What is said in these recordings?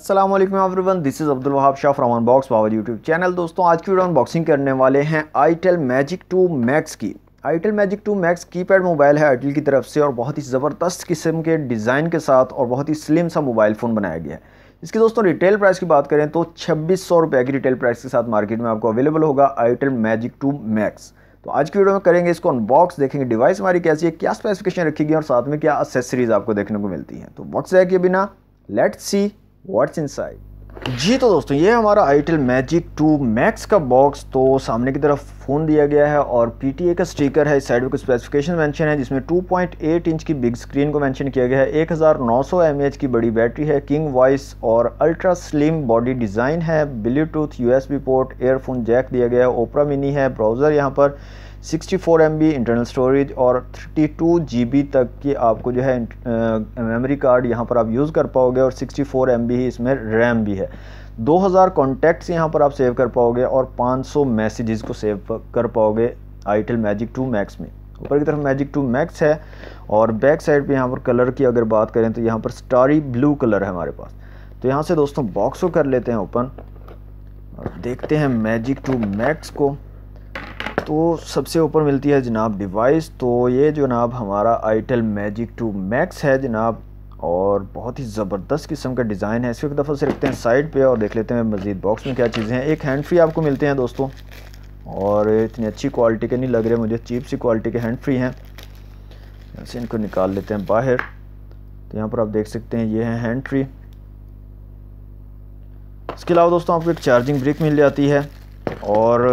Aslam everyone this is Abdul Wahab Shah from unbox power YouTube channel दोस्तों आज की वीडियो अनबॉक्सिंग करने वाले हैं आईटेल मैजिक टू मैक्स की itel magic two max keypad mobile है आईटेल की तरफ से और बहुत ही ज़बरदस्त किस्म के डिज़ाइन के साथ और बहुत ही स्लिम सा मोबाइल फ़ोन बनाया गया है इसकी दोस्तों रिटेल प्राइस की बात करें तो छब्बीस सौ रुपये की रिटेल प्राइस के साथ मार्केट में आपको अवेलेबल होगा आईटेल मैजिक टू मैक्स तो आज की वीडियो में करेंगे इसको अनबॉक्स देखेंगे डिवाइस हमारी कैसी है क्या स्पेसिफिकेशन रखी गई और साथ में क्या एसेसरीज आपको देखने को मिलती हैं तो बॉक्स है कि बिना लेट सी व्हाट्स इनसाइड जी तो दोस्तों ये हमारा आईटेल मैजिक 2 मैक्स का बॉक्स तो सामने की तरफ फ़ोन दिया गया है और पीटीए का स्टिकर है इस साइड में कुछ स्पेसिफिकेशन मेंशन है जिसमें 2.8 इंच की बिग स्क्रीन को मेंशन किया गया है 1900 एमएएच की बड़ी बैटरी है किंग वॉइस और अल्ट्रा स्लिम बॉडी डिज़ाइन है Bluetooth USB port earphone jack दिया गया है ओपरा मिनी है ब्राउज़र यहाँ पर 64 एम इंटरनल स्टोरेज और 32 जी तक की आपको जो है मेमोरी कार्ड यहाँ पर आप यूज़ कर पाओगे और 64 एम ही इसमें रैम भी है 2000 कॉन्टैक्ट्स यहाँ पर आप सेव कर पाओगे और 500 मैसेजेस को सेव कर पाओगे आईटेल मैजिक 2 मैक्स में ऊपर की तरफ मैजिक 2 मैक्स है और बैक साइड पे यहाँ पर कलर की अगर बात करें तो यहाँ पर स्टारी ब्लू कलर है हमारे पास तो यहाँ से दोस्तों बॉक्स कर लेते हैं ओपन देखते हैं मैजिक टू मैक्स को तो सबसे ऊपर मिलती है जनाब डिवाइस तो ये जनाब हमारा आईटेल मैजिक टू मैक्स है जनाब और बहुत ही ज़बरदस्त किस्म का डिज़ाइन है इसको एक दफ़ा से रखते हैं साइड पे और देख लेते हैं मज़ीद बॉक्स में क्या चीज़ें हैं एक हैंड फ्री आपको मिलते हैं दोस्तों और इतनी अच्छी क्वालिटी के नहीं लग रहे मुझे चीप सी क्वालिटी के हैंड फ्री हैं ऐसे इनको निकाल लेते हैं बाहर तो यहाँ पर आप देख सकते हैं ये है हैंड फ्री इसके अलावा दोस्तों आपको एक चार्जिंग ब्रिक मिल जाती है और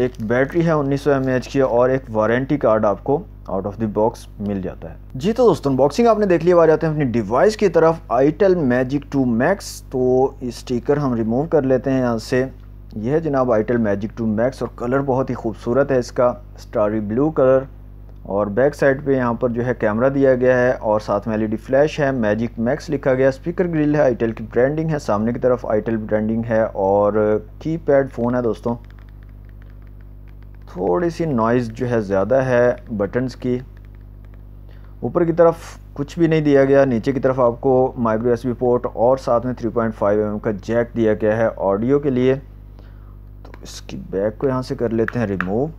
एक बैटरी है 1900 सौ की और एक वारंटी कार्ड आपको आउट ऑफ द बॉक्स मिल जाता है जी तो दोस्तों बॉक्सिंग आपने देख लिया जाते हैं अपनी डिवाइस की तरफ आईटेल मैजिक 2 मैक्स तो स्टिकर हम रिमूव कर लेते हैं यहाँ से यह है जनाब आईटेल मैजिक 2 मैक्स और कलर बहुत ही खूबसूरत है इसका स्टारी ब्लू कलर और बैक साइड पर यहाँ पर जो है कैमरा दिया गया है और साथ में एलईडी फ्लैश है मैजिक मैक्स लिखा गया स्पीकर ग्रिल है आईटेल की ब्रांडिंग है सामने की तरफ आईटेल ब्रांडिंग है और कीपैड फ़ोन है दोस्तों थोड़ी सी नॉइज़ जो है ज़्यादा है बटन्स की ऊपर की तरफ कुछ भी नहीं दिया गया नीचे की तरफ आपको माइक्रो एस पोर्ट और साथ में 3.5 पॉइंट mm का जैक दिया गया है ऑडियो के लिए तो इसकी बैक को यहाँ से कर लेते हैं रिमूव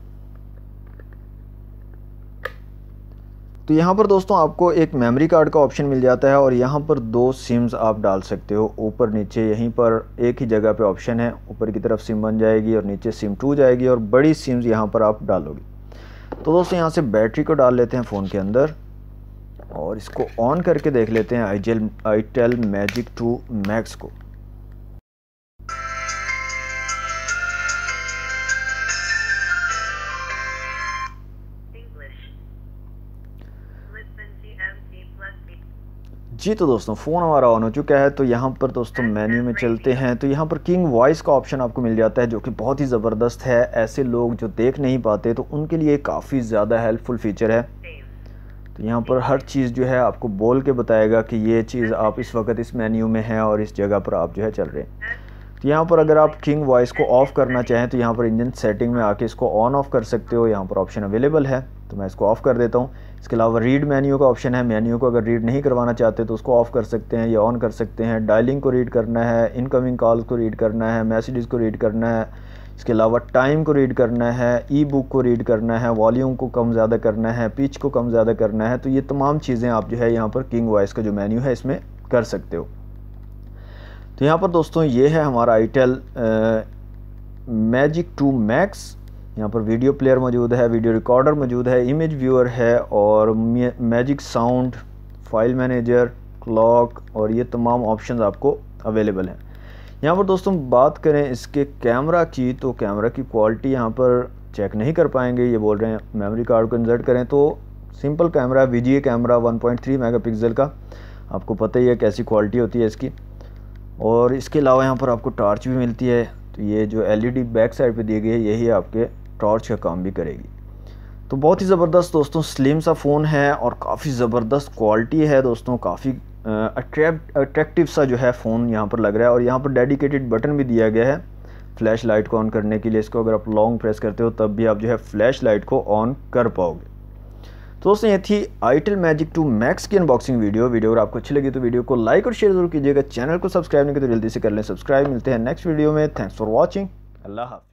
तो यहाँ पर दोस्तों आपको एक मेमोरी कार्ड का ऑप्शन मिल जाता है और यहाँ पर दो सिम्स आप डाल सकते हो ऊपर नीचे यहीं पर एक ही जगह पे ऑप्शन है ऊपर की तरफ सिम बन जाएगी और नीचे सिम टू जाएगी और बड़ी सिम्स यहाँ पर आप डालोगे तो दोस्तों यहाँ से बैटरी को डाल लेते हैं फ़ोन के अंदर और इसको ऑन करके देख लेते हैं आई जेल itel magic two max को जी तो दोस्तों फ़ोन हमारा ऑन हो चुका है तो यहाँ पर दोस्तों मेन्यू में चलते हैं तो यहाँ पर किंग वॉइस का ऑप्शन आपको मिल जाता है जो कि बहुत ही ज़बरदस्त है ऐसे लोग जो देख नहीं पाते तो उनके लिए काफ़ी ज़्यादा हेल्पफुल फ़ीचर है तो यहाँ पर हर चीज़ जो है आपको बोल के बताएगा कि ये चीज़ आप इस वक्त इस मेन्यू में हैं और इस जगह पर आप जो है चल रहे हैं तो यहाँ पर अगर आप किंग वॉइस को ऑफ़ करना चाहें तो यहाँ पर इंजन सेटिंग में आके इसको ऑन ऑफ़ कर सकते हो यहाँ पर ऑप्शन अवेलेबल है तो मैं इसको ऑफ़ कर देता हूँ इसके अलावा रीड मेन्यू का ऑप्शन है मेन्यू को अगर रीड नहीं करवाना चाहते तो उसको ऑफ़ कर सकते हैं या ऑन कर सकते हैं डायलिंग को रीड करना है इनकमिंग कॉल को रीड करना है मैसेजेस को रीड करना है इसके अलावा टाइम को रीड करना है ई बुक को रीड करना है वॉल्यूम को कम ज़्यादा करना है पिच को कम ज़्यादा करना है तो ये तमाम चीज़ें आप जो है यहाँ पर किंग वॉइस का जो मेन्यू है इसमें कर सकते हो तो यहाँ पर दोस्तों ये है हमारा आईटेल मैजिक टू मैक्स यहाँ पर वीडियो प्लेयर मौजूद है वीडियो रिकॉर्डर मौजूद है इमेज व्यूअर है और magic sound file manager clock और ये तमाम ऑप्शन आपको अवेलेबल हैं यहाँ पर दोस्तों बात करें इसके कैमरा की तो कैमरा की क्वालिटी यहाँ पर चेक नहीं कर पाएंगे ये बोल रहे हैं मेमोरी कार्ड को इंसर्ट करें तो सिंपल कैमरा वी कैमरा 1.3 मेगापिक्सल का आपको पता ही है कैसी क्वालिटी होती है इसकी और इसके अलावा यहाँ पर आपको टार्च भी मिलती है तो ये जो एलईडी बैक साइड पर दिए गए यही आपके टॉर्च का काम भी करेगी तो बहुत ही ज़बरदस्त दोस्तों स्लिम सा फ़ोन है और काफ़ी ज़बरदस्त क्वालिटी है दोस्तों काफ़ी अट्रैक्टिव सा जो है फ़ोन यहाँ पर लग रहा है और यहाँ पर डेडिकेटेड बटन भी दिया गया है फ्लैश लाइट को ऑन करने के लिए इसको अगर आप लॉन्ग प्रेस करते हो तब भी आप जो है फ्लैश लाइट को ऑन कर पाओगे तो दोस्तों ये थी आईटेल मैजिक टू मैक्स की अनबॉक्सिंग वीडियो वीडियो अगर आपको अच्छी लगी तो वीडियो को लाइक और शेयर जरूर कीजिएगा चैनल को सब्सक्राइब नहीं किया तो जल्दी से कर लें सब्सक्राइब मिलते हैं नेक्स्ट वीडियो में थैंक्स फॉर वॉचिंग अल्लाह हाफि